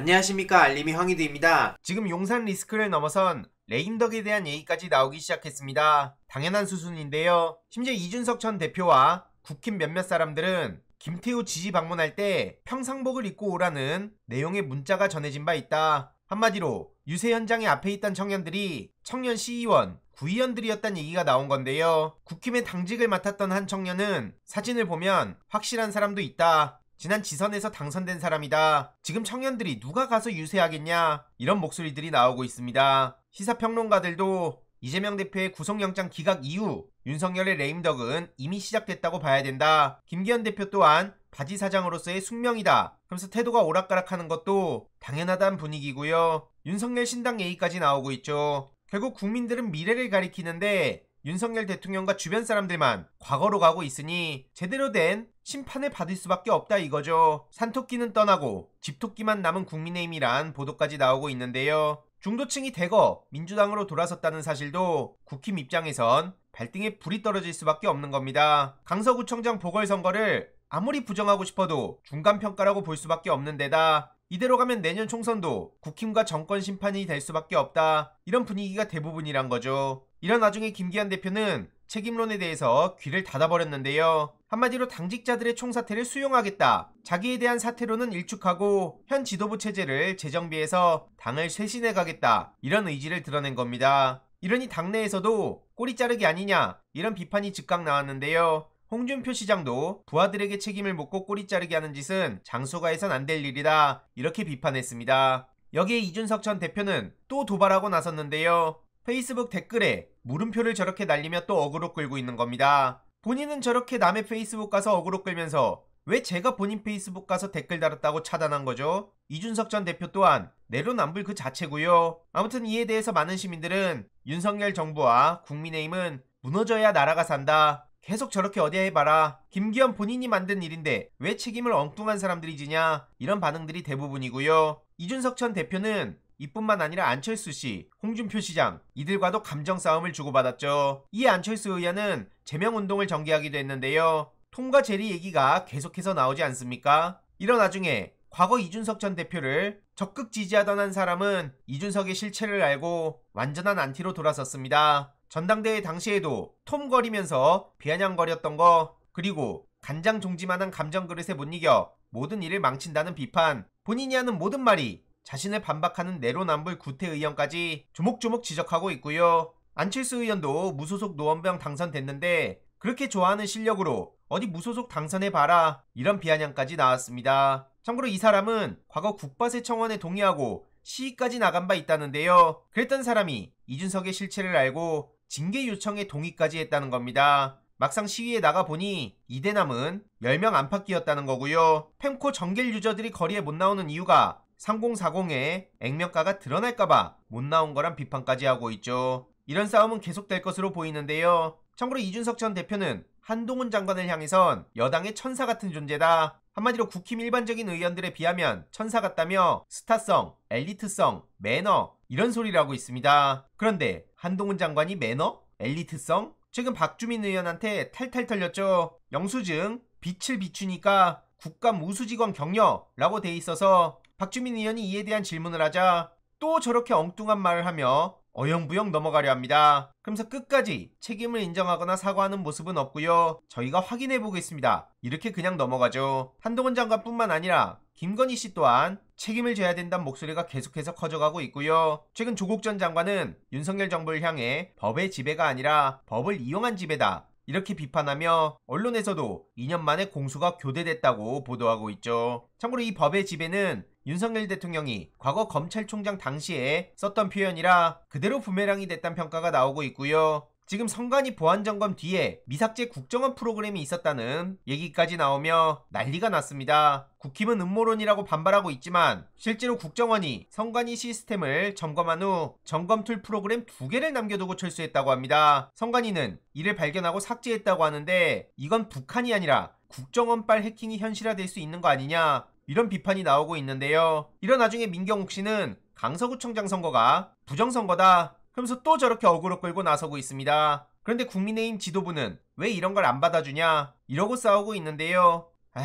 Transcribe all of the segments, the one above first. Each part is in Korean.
안녕하십니까 알림이 황희드입니다. 지금 용산 리스크를 넘어선 레임덕에 대한 얘기까지 나오기 시작했습니다. 당연한 수순인데요. 심지어 이준석 전 대표와 국힘 몇몇 사람들은 김태우 지지 방문할 때 평상복을 입고 오라는 내용의 문자가 전해진 바 있다. 한마디로 유세 현장에 앞에 있던 청년들이 청년 시의원, 구의원들이었단 얘기가 나온 건데요. 국힘의 당직을 맡았던 한 청년은 사진을 보면 확실한 사람도 있다. 지난 지선에서 당선된 사람이다. 지금 청년들이 누가 가서 유세하겠냐? 이런 목소리들이 나오고 있습니다. 시사평론가들도 이재명 대표의 구속영장 기각 이후 윤석열의 레임덕은 이미 시작됐다고 봐야 된다. 김기현 대표 또한 바지 사장으로서의 숙명이다. 그러면서 태도가 오락가락하는 것도 당연하다는 분위기고요. 윤석열 신당 얘기까지 나오고 있죠. 결국 국민들은 미래를 가리키는데 윤석열 대통령과 주변 사람들만 과거로 가고 있으니 제대로 된 심판을 받을 수밖에 없다 이거죠. 산토끼는 떠나고 집토끼만 남은 국민의힘이란 보도까지 나오고 있는데요. 중도층이 대거 민주당으로 돌아섰다는 사실도 국힘 입장에선 발등에 불이 떨어질 수밖에 없는 겁니다. 강서구청장 보궐선거를 아무리 부정하고 싶어도 중간평가라고 볼 수밖에 없는 데다 이대로 가면 내년 총선도 국힘과 정권 심판이 될 수밖에 없다. 이런 분위기가 대부분이란 거죠. 이런 와중에 김기현 대표는 책임론에 대해서 귀를 닫아버렸는데요. 한마디로 당직자들의 총사퇴를 수용하겠다. 자기에 대한 사퇴로는 일축하고 현 지도부 체제를 재정비해서 당을 쇄신해 가겠다. 이런 의지를 드러낸 겁니다. 이러니 당내에서도 꼬리 자르기 아니냐 이런 비판이 즉각 나왔는데요. 홍준표 시장도 부하들에게 책임을 묻고 꼬리 자르기 하는 짓은 장소가 해선 안 될 일이다. 이렇게 비판했습니다. 여기에 이준석 전 대표는 또 도발하고 나섰는데요. 페이스북 댓글에 물음표를 저렇게 날리며 또 어그로 끌고 있는 겁니다. 본인은 저렇게 남의 페이스북 가서 어그로 끌면서 왜 제가 본인 페이스북 가서 댓글 달았다고 차단한 거죠? 이준석 전 대표 또한 내로남불 그 자체고요. 아무튼 이에 대해서 많은 시민들은 윤석열 정부와 국민의힘은 무너져야 나라가 산다. 계속 저렇게 어디에 해봐라. 김기현 본인이 만든 일인데 왜 책임을 엉뚱한 사람들이 지냐. 이런 반응들이 대부분이고요. 이준석 전 대표는 이뿐만 아니라 안철수 씨, 홍준표 시장 이들과도 감정 싸움을 주고받았죠. 이 안철수 의원은 제명운동을 전개하기도 했는데요. 통과 제리 얘기가 계속해서 나오지 않습니까? 이런 나중에 과거 이준석 전 대표를 적극 지지하던 한 사람은 이준석의 실체를 알고 완전한 안티로 돌아섰습니다. 전당대회 당시에도 톰거리면서 비아냥거렸던 거 그리고 간장 종지만한 감정 그릇에 못 이겨 모든 일을 망친다는 비판 본인이 하는 모든 말이 자신을 반박하는 내로남불 구태 의원까지 조목조목 지적하고 있고요. 안철수 의원도 무소속 노원병 당선됐는데 그렇게 좋아하는 실력으로 어디 무소속 당선해봐라 이런 비아냥까지 나왔습니다. 참고로 이 사람은 과거 국바세 청원에 동의하고 시위까지 나간 바 있다는데요. 그랬던 사람이 이준석의 실체를 알고 징계 요청에 동의까지 했다는 겁니다. 막상 시위에 나가보니 이대남은 10명 안팎이었다는 거고요. 펜코 정길 유저들이 거리에 못 나오는 이유가 3040의 액면가가 드러날까봐 못 나온 거란 비판까지 하고 있죠. 이런 싸움은 계속될 것으로 보이는데요. 참고로 이준석 전 대표는 한동훈 장관을 향해선 여당의 천사 같은 존재다. 한마디로 국힘 일반적인 의원들에 비하면 천사 같다며 스타성, 엘리트성, 매너 이런 소리를하고 있습니다. 그런데 한동훈 장관이 매너? 엘리트성? 최근 박주민 의원한테 탈탈 털렸죠. 영수증, 빛을 비추니까 국가 무수직원 격려라고 돼 있어서 박주민 의원이 이에 대한 질문을 하자 또 저렇게 엉뚱한 말을 하며 어영부영 넘어가려 합니다. 그러면서 끝까지 책임을 인정하거나 사과하는 모습은 없고요. 저희가 확인해 보겠습니다. 이렇게 그냥 넘어가죠. 한동훈 장관뿐만 아니라 김건희 씨 또한 책임을 져야 된다는 목소리가 계속해서 커져가고 있고요. 최근 조국 전 장관은 윤석열 정부를 향해 법의 지배가 아니라 법을 이용한 지배다. 이렇게 비판하며 언론에서도 2년 만에 공수가 교대됐다고 보도하고 있죠. 참고로 이 법의 지배는 윤석열 대통령이 과거 검찰총장 당시에 썼던 표현이라 그대로 부메랑이 됐단 평가가 나오고 있고요. 지금 선관위 보안점검 뒤에 미삭제 국정원 프로그램이 있었다는 얘기까지 나오며 난리가 났습니다. 국힘은 음모론이라고 반발하고 있지만 실제로 국정원이 선관위 시스템을 점검한 후 점검 툴 프로그램 두 개를 남겨두고 철수했다고 합니다. 선관위는 이를 발견하고 삭제했다고 하는데 이건 북한이 아니라 국정원빨 해킹이 현실화될 수 있는 거 아니냐 이런 비판이 나오고 있는데요. 이런 나중에 민경욱 씨는 강서구청장 선거가 부정선거다. 그러면서 또 저렇게 어그로 끌고 나서고 있습니다. 그런데 국민의힘 지도부는 왜 이런 걸 안 받아주냐? 이러고 싸우고 있는데요. 에휴...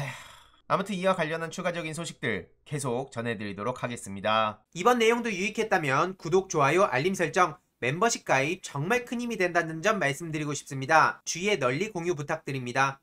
아무튼 이와 관련한 추가적인 소식들 계속 전해드리도록 하겠습니다. 이번 내용도 유익했다면 구독, 좋아요, 알림 설정, 멤버십 가입 정말 큰 힘이 된다는 점 말씀드리고 싶습니다. 주위에 널리 공유 부탁드립니다.